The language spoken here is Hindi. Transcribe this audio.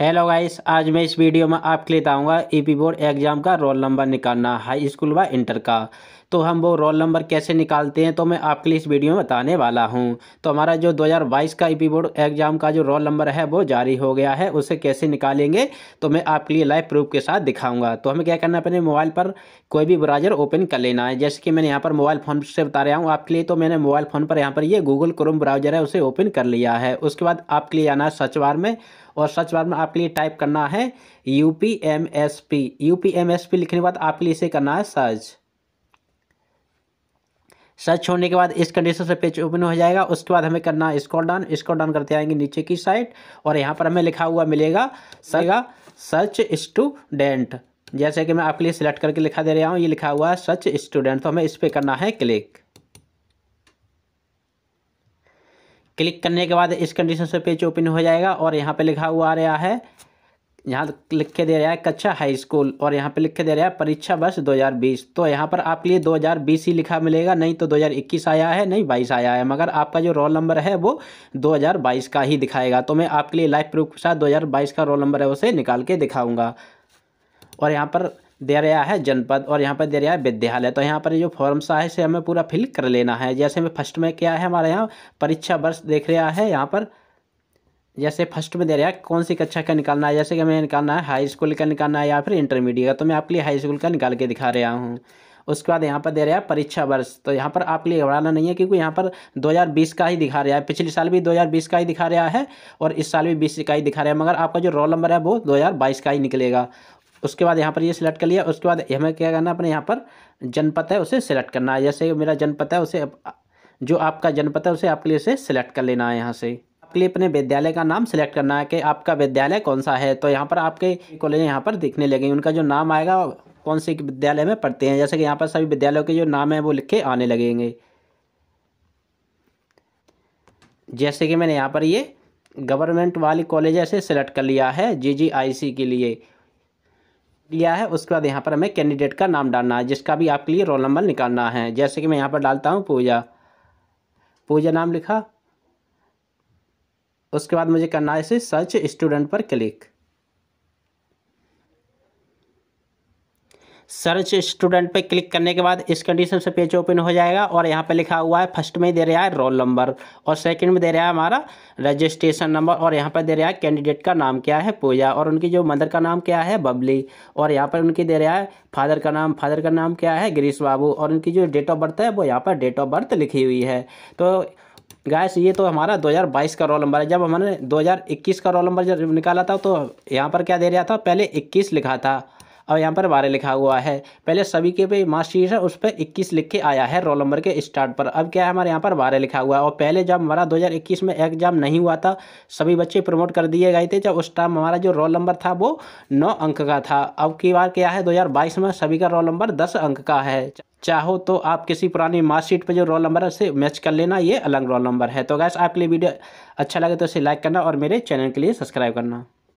हेलो गाइस आज मैं इस वीडियो में आपके लिए बताऊंगा ईपी बोर्ड एग्ज़ाम का रोल नंबर निकालना हाई स्कूल व इंटर का तो हम वो रोल नंबर कैसे निकालते हैं तो मैं आपके लिए इस वीडियो में बताने वाला हूं तो हमारा जो 2022 का ईपी बोर्ड एग्ज़ाम का जो रोल नंबर है वो जारी हो गया है उसे कैसे निकालेंगे तो मैं आपके लिए लाइव प्रूफ के साथ दिखाऊँगा तो हमें क्या करना है अपने मोबाइल पर कोई भी ब्राउजर ओपन कर लेना है जैसे कि मैंने यहाँ पर मोबाइल फ़ोन से बता रहा हूँ आपके लिए तो मैंने मोबाइल फ़ोन पर यहाँ पर ये गूगल क्रोम ब्राउजर है उसे ओपन कर लिया है उसके बाद आपके लिए आना है बार में और सर्च बार में आपके लिए टाइप करना है U P M S P U P M S P लिखने के बाद आपके लिए इसे करना है सर्च सर्च होने के बाद इस कंडीशन से पेज ओपन हो जाएगा उसके बाद हमें करना है स्क्रॉल डाउन स्क्रॉल डाउन करते आएंगे नीचे की साइड और यहाँ पर हमें लिखा हुआ मिलेगा सगा सर्च स्टूडेंट जैसे कि मैं आपके लिए सिलेक्ट करके लिखा दे रहा हूँ ये लिखा हुआ है सर्च स्टूडेंट तो हमें इस पर करना है क्लिक क्लिक करने के बाद इस कंडीशन से पेज ओपन हो जाएगा और यहाँ पे लिखा हुआ आ रहा है यहाँ लिख के दे रहा है कच्छा हाई स्कूल और यहाँ पे लिख के दे रहा है परीक्षा वर्ष 2020 तो यहाँ पर आपके लिए 2020 ही लिखा मिलेगा नहीं तो 2021 आया है नहीं 22 आया है मगर आपका जो रोल नंबर है वो 2022 का ही दिखाएगा तो मैं आपके लिए लाइफ प्रूफ के साथ दो का रोल नंबर है उसे निकाल के दिखाऊँगा और यहाँ पर दे रहा है जनपद और यहाँ पर दे रहा है विद्यालय तो यहाँ पर जो फॉर्म सा है इसे हमें पूरा फिल कर लेना है जैसे में फर्स्ट में क्या है हमारे यहाँ परीक्षा वर्ष देख रहा है यहाँ पर जैसे फर्स्ट में दे रहा है कौन सी कक्षा का निकालना है जैसे कि हमें निकालना है हाई स्कूल का निकालना है या फिर इंटरमीडिएट का तो मैं आपके लिए हाई स्कूल का निकाल के दिखा रहा हूँ उसके बाद यहाँ पर दे रहा है परीक्षा वर्ष तो यहाँ पर आपके लिए घबराना नहीं है क्योंकि यहाँ पर 2020 का ही दिखा रहा है पिछले साल भी 2020 का ही दिखा रहा है और इस साल भी बीस का ही दिखा रहा है मगर आपका जो रोल नंबर है वो 2022 का ही निकलेगा उसके बाद यहाँ पर ये सिलेक्ट कर लिया उसके बाद हमें क्या करना है अपने यहाँ पर जनपद है उसे सिलेक्ट करना है जैसे मेरा जनपद है उसे जो आपका जनपद है उसे आपके लिए उसे सिलेक्ट कर लेना है यहाँ से आपके लिए अपने विद्यालय का नाम सिलेक्ट करना है कि आपका विद्यालय कौन सा है तो यहाँ पर आपके कॉलेज यहाँ पर दिखने लगेंगे उनका जो नाम आएगा कौन से विद्यालय में पढ़ते हैं जैसे कि यहाँ पर सभी विद्यालयों के जो नाम है वो लिखे आने लगेंगे जैसे कि मैंने यहाँ पर ये गवर्नमेंट वाली कॉलेज ऐसे सेलेक्ट कर लिया है जीजीआईसी के लिए लिया है उसके बाद यहाँ पर हमें कैंडिडेट का नाम डालना है जिसका भी आपके लिए रोल नंबर निकालना है जैसे कि मैं यहाँ पर डालता हूँ पूजा पूजा नाम लिखा उसके बाद मुझे करना है इसे सर्च स्टूडेंट पर क्लिक सर्च स्टूडेंट पे क्लिक करने के बाद इस कंडीशन से पेज ओपन हो जाएगा और यहाँ पे लिखा हुआ है फर्स्ट में दे रहा है रोल नंबर और सेकंड में दे रहा है हमारा रजिस्ट्रेशन नंबर और यहाँ पे दे रहा है कैंडिडेट का नाम क्या है पूजा और उनकी जो मदर का नाम क्या है बबली और यहाँ पर उनकी दे रहा है फादर का नाम फादर का नाम क्या है गिरीश बाबू और उनकी जो डेट ऑफ बर्थ है वो यहाँ पर डेट ऑफ बर्थ लिखी हुई है तो गैस ये तो हमारा 2022 का रोल नंबर है जब हमने 2021 का रोल नंबर जब निकाला था तो यहाँ पर क्या दे रहा था पहले 21 लिखा था अब यहाँ पर बारह लिखा हुआ है पहले सभी के पे मार्कशीट है उस पर इक्कीस लिख के आया है रोल नंबर के स्टार्ट पर अब क्या है हमारे यहाँ पर बारह लिखा हुआ है और पहले जब हमारा दो में एग्जाम नहीं हुआ था सभी बच्चे प्रमोट कर दिए गए थे जब उस टाइम हमारा जो रोल नंबर था वो नौ अंक का था अब की बार क्या है दो में सभी का रोल नंबर दस अंक का है चाहो तो आप किसी पुरानी मार्कशीट पर जो रोल नंबर है उसे मैच कर लेना ये अलग रोल नंबर है तो गैस आपके लिए वीडियो अच्छा लगे तो इसे लाइक करना और मेरे चैनल के लिए सब्सक्राइब करना